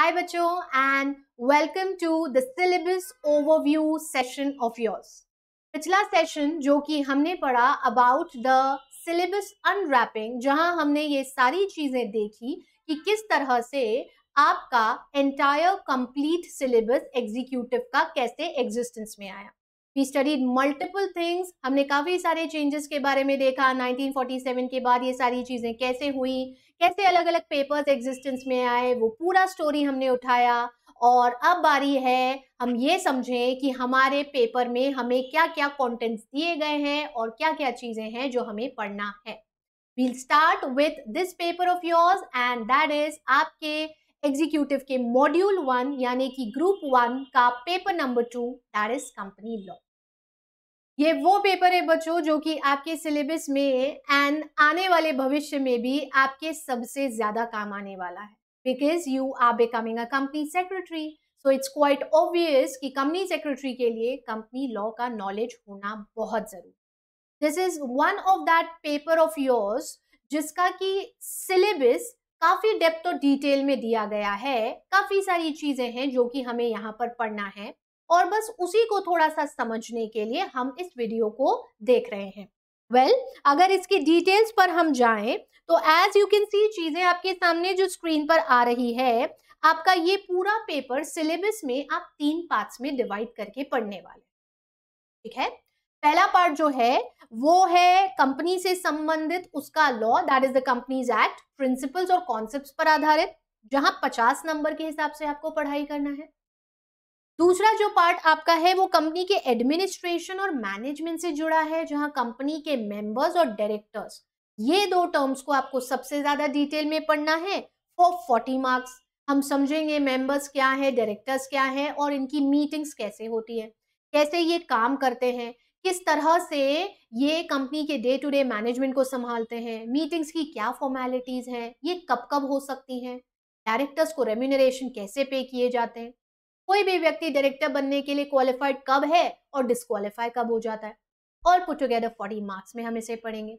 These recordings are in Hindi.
हाय बच्चों and welcome to the syllabus overview session of yours पिछला सेशन जो कि हमने पढ़ा अबाउट द सिलेबस अनरैपिंग जहां हमने ये सारी चीजें देखी कि किस तरह से आपका एंटायर कंप्लीट सिलेबस एग्जीक्यूटिव का कैसे एग्जिस्टेंस में आया वी स्टडीड मल्टीपल थिंग्स हमने काफ़ी सारे चेंजेस के बारे में देखा 1947 के बाद ये सारी चीज़ें कैसे हुई कैसे अलग अलग पेपर्स एग्जिस्टेंस में आए वो पूरा स्टोरी हमने उठाया और अब बारी है हम ये समझें कि हमारे पेपर में हमें क्या क्या कॉन्टेंट्स दिए गए हैं और क्या क्या चीज़ें हैं जो हमें पढ़ना है we'll start with this paper of yours and that is आपके एग्जीक्यूटिव के मॉड्यूल वन यानी कि ग्रुप वन का paper number two that is company law ये वो पेपर है बच्चों जो कि आपके सिलेबस में एंड आने वाले भविष्य में भी आपके सबसे ज्यादा काम आने वाला है because you are becoming a company secretary so it's quite obvious कि कंपनी सेक्रेटरी के लिए कंपनी लॉ का नॉलेज होना बहुत जरूरी this is one of that paper of yours जिसका कि सिलेबस काफी डेप्थ और डिटेल में दिया गया है काफी सारी चीजें हैं जो कि हमें यहाँ पर पढ़ना है और बस उसी को थोड़ा सा समझने के लिए हम इस वीडियो को देख रहे हैं वेल well, अगर इसके डिटेल्स पर हम जाएं तो एज यू कैन सी चीजें आपके सामने जो स्क्रीन पर आ रही है आपका ये पूरा पेपर सिलेबस में आप तीन पार्ट्स में डिवाइड करके पढ़ने वाले ठीक है पहला पार्ट जो है वो है कंपनी से संबंधित उसका law that is the companies act principles और कॉन्सेप्ट्स पर आधारित जहां 50 नंबर के हिसाब से आपको पढ़ाई करना है दूसरा जो पार्ट आपका है वो कंपनी के एडमिनिस्ट्रेशन और मैनेजमेंट से जुड़ा है जहां कंपनी के मेंबर्स और डायरेक्टर्स ये दो टर्म्स को आपको सबसे ज्यादा डिटेल में पढ़ना है फॉर फोर्टी मार्क्स हम समझेंगे मेंबर्स क्या है डायरेक्टर्स क्या है और इनकी मीटिंग्स कैसे होती है कैसे ये काम करते हैं किस तरह से ये कंपनी के डे टू डे मैनेजमेंट को संभालते हैं मीटिंग्स की क्या फॉर्मेलिटीज हैं ये कब कब हो सकती हैं डायरेक्टर्स को रेम्यूनरेशन कैसे पे किए जाते हैं कोई भी व्यक्ति डायरेक्टर बनने के लिए क्वालिफाइड कब है और डिस्कालीफाई कब हो जाता है all put together forty marks में हम इसे पढ़ेंगे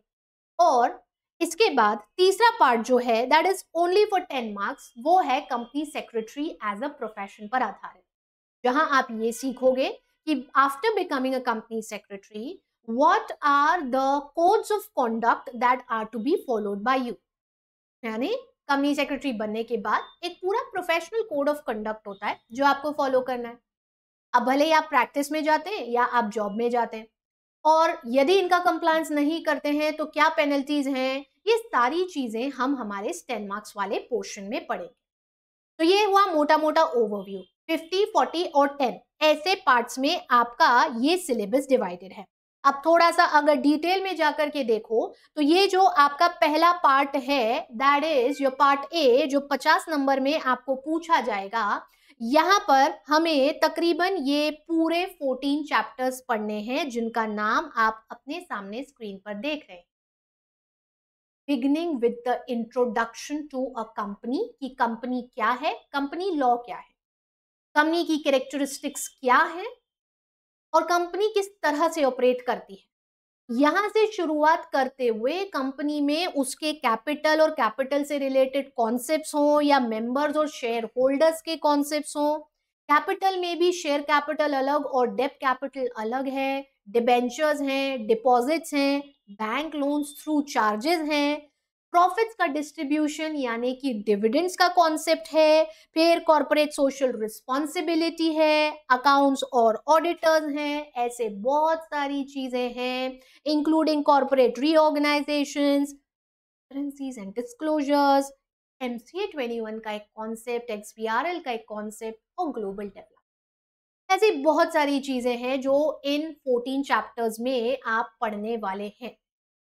और इसके बाद तीसरा पार्ट जो है that is only for ten marks वो है company secretary as a profession पर आधारित जहां आप ये सीखोगे कि after becoming a company secretary what are the codes of conduct that are to be followed by you यानी कंपनी सेक्रेटरी बनने के बाद एक पूरा प्रोफेशनल कोड ऑफ कंडक्ट होता है जो आपको फॉलो करना है अब भले ही आप प्रैक्टिस में जाते हैं या आप जॉब में जाते हैं और यदि इनका कंप्लायंस नहीं करते हैं तो क्या पेनल्टीज हैं ये सारी चीजें हम हमारे स्टेन मार्क्स वाले पोर्शन में पढ़ेंगे तो ये हुआ मोटा मोटा ओवरव्यू 50, 40 और 10 ऐसे पार्ट्स में आपका ये सिलेबस डिवाइडेड है अब थोड़ा सा अगर डिटेल में जाकर के देखो तो ये जो आपका पहला पार्ट है that is your part A जो 50 नंबर में आपको पूछा जाएगा यहाँ पर हमें तकरीबन ये पूरे 14 चैप्टर्स पढ़ने हैं जिनका नाम आप अपने सामने स्क्रीन पर देख रहे हैं beginning with the introduction to a company कि कंपनी क्या है कंपनी लॉ क्या है कंपनी की कैरेक्टरिस्टिक्स क्या है और कंपनी किस तरह से ऑपरेट करती है यहाँ से शुरुआत करते हुए कंपनी में उसके कैपिटल और कैपिटल से रिलेटेड कॉन्सेप्ट्स हों या मेंबर्स और शेयर होल्डर्स के कॉन्सेप्ट्स हों कैपिटल में भी शेयर कैपिटल अलग और डेप कैपिटल अलग है डिबेंचर्स हैं डिपॉजिट्स हैं बैंक लोन्स थ्रू चार्जेस हैं प्रॉफिट्स का डिस्ट्रीब्यूशन यानी कि डिविडेंड्स का कॉन्सेप्ट है फिर कॉरपोरेट सोशल रिस्पॉन्सिबिलिटी है अकाउंट्स और ऑडिटर्स हैं ऐसे बहुत सारी चीज़ें हैं including corporate reorganisation currencies and disclosures M C twenty one का एक कॉन्सेप्ट एक्स आर एल का एक कॉन्सेप्ट और ग्लोबल डेवलपमेंट ऐसी बहुत सारी चीज़ें हैं जो इन फोर्टीन चैप्टर्स में आप पढ़ने वाले हैं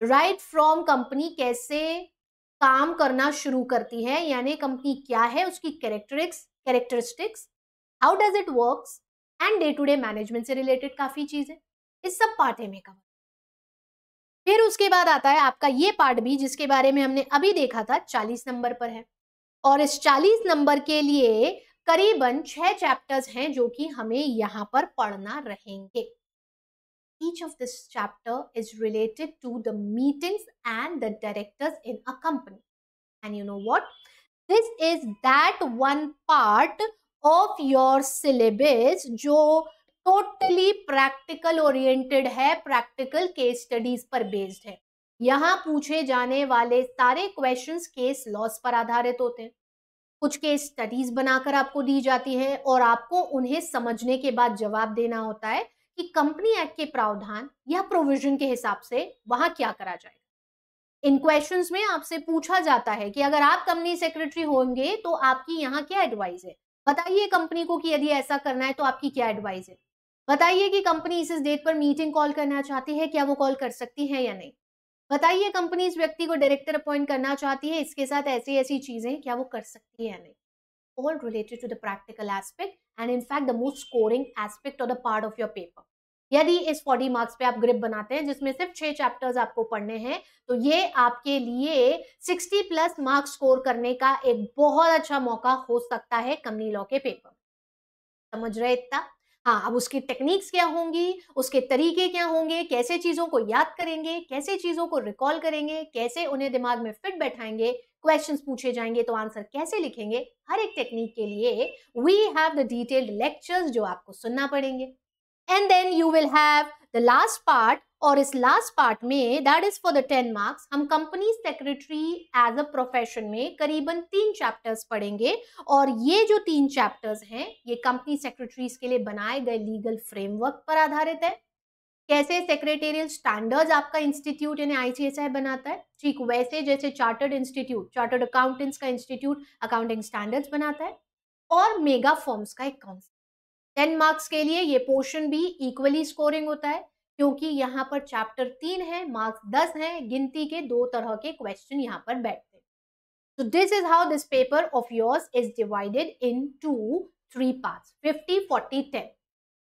राइट फ्रॉम कंपनी कैसे काम करना शुरू करती है यानी कंपनी क्या है उसकी characteristics characteristics how does it work and day to day management से रिलेटेड काफी चीजें इस सब पार्ट में कवर फिर उसके बाद आता है आपका ये पार्ट भी जिसके बारे में हमने अभी देखा था चालीस नंबर पर है और इस चालीस नंबर के लिए करीबन छह चैप्टर्स हैं जो कि हमें यहाँ पर पढ़ना रहेंगे each of this chapter is related to the meetings and the directors in a company. And you know what? This is that one part of your syllabus jo totally practical oriented है practical case studies पर based है यहाँ पूछे जाने वाले सारे questions case laws पर आधारित होते हैं कुछ केस स्टडीज बनाकर आपको दी जाती है और आपको उन्हें समझने के बाद जवाब देना होता है कि कंपनी एक्ट के प्रावधान या प्रोविजन के हिसाब से वहां क्या करा जाएगा इन क्वेश्चन में आपसे पूछा जाता है कि अगर आप कंपनी सेक्रेटरी होंगे तो आपकी यहाँ क्या एडवाइस है बताइए कंपनी को कि यदि ऐसा करना है तो आपकी क्या एडवाइस है बताइए कि कंपनी इस डेट पर मीटिंग कॉल करना चाहती है क्या वो कॉल कर सकती है या नहीं बताइए कंपनी इस व्यक्ति को डायरेक्टर अपॉइंट करना चाहती है इसके साथ ऐसी ऐसी चीजें क्या वो कर सकती है या नहीं all related to the practical aspect and in fact the most scoring aspect of the part of your paper यदि इस 40 मार्क्स पे आप ग्रिप बनाते हैं जिसमें सिर्फ छह चैप्टर्स आपको पढ़ने हैं तो ये आपके लिए 60 प्लस मार्क्स स्कोर करने का एक बहुत अच्छा मौका हो सकता है कमनी लॉ के पेपर समझ रहे इतना हाँ अब उसकी टेक्निक्स क्या होंगी उसके तरीके क्या होंगे कैसे चीज़ों को याद करेंगे कैसे चीज़ों को रिकॉल करेंगे कैसे उन्हें दिमाग में फिट बैठाएंगे क्वेश्चंस पूछे जाएंगे तो आंसर कैसे लिखेंगे हर एक टेक्निक के लिए we have the detailed lectures जो आपको सुनना पड़ेंगे and then you will have the last part और इस लास्ट पार्ट में that is for the ten marks हम company secretary as a profession में करीबन तीन चैप्टर्स पढ़ेंगे और ये जो तीन चैप्टर्स हैं ये कंपनी सेक्रेटरीज के लिए बनाए गए लीगल फ्रेमवर्क पर आधारित है कैसे सेक्रेटेरियल स्टैंडर्ड्स आपका इंस्टीट्यूट यानी आईसीएसआई बनाता है ठीक वैसे जैसे चार्टर्ड इंस्टीट्यूट चार्टर्ड अकाउंटेंट्स का इंस्टीट्यूट अकाउंटिंग स्टैंडर्ड्स बनाता है और मेगा फॉर्म्स का एक काउंसिल टेन मार्क्स के लिए ये पोर्शन भी इक्वली स्कोरिंग होता है क्योंकि यहाँ पर चैप्टर तीन है मार्क्स दस है गिनती के दो तरह के क्वेश्चन यहाँ पर बैठते हैं तो this is how this paper of yours is divided into three part fifty forty ten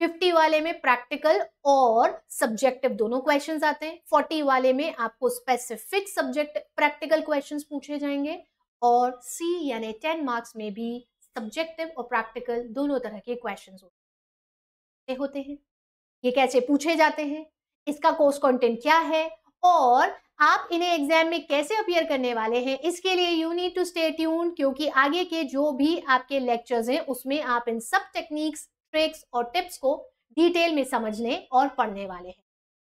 fifty वाले में प्रैक्टिकल और सब्जेक्टिव दोनों क्वेश्चंस आते हैं फोर्टी वाले में आपको स्पेसिफिक सब्जेक्ट प्रैक्टिकल क्वेश्चंस पूछे जाएंगे और सी यानी टेन मार्क्स में भी सब्जेक्टिव और प्रैक्टिकल दोनों तरह के क्वेश्चंस होते हैं होते हैं ये कैसे पूछे जाते हैं इसका कोर्स कंटेंट क्या है और आप इन्हें एग्जाम में कैसे अपियर करने वाले हैं इसके लिए you need to stay tune क्योंकि आगे के जो भी आपके लेक्चर्स हैं उसमें आप इन सब टेक्निक्स ट्रिक्स और टिप्स को डिटेल में समझने और पढ़ने वाले हैं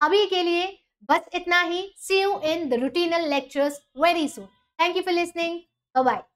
अभी के लिए बस इतना ही see you in the routine lectures very soon thank you for listening bye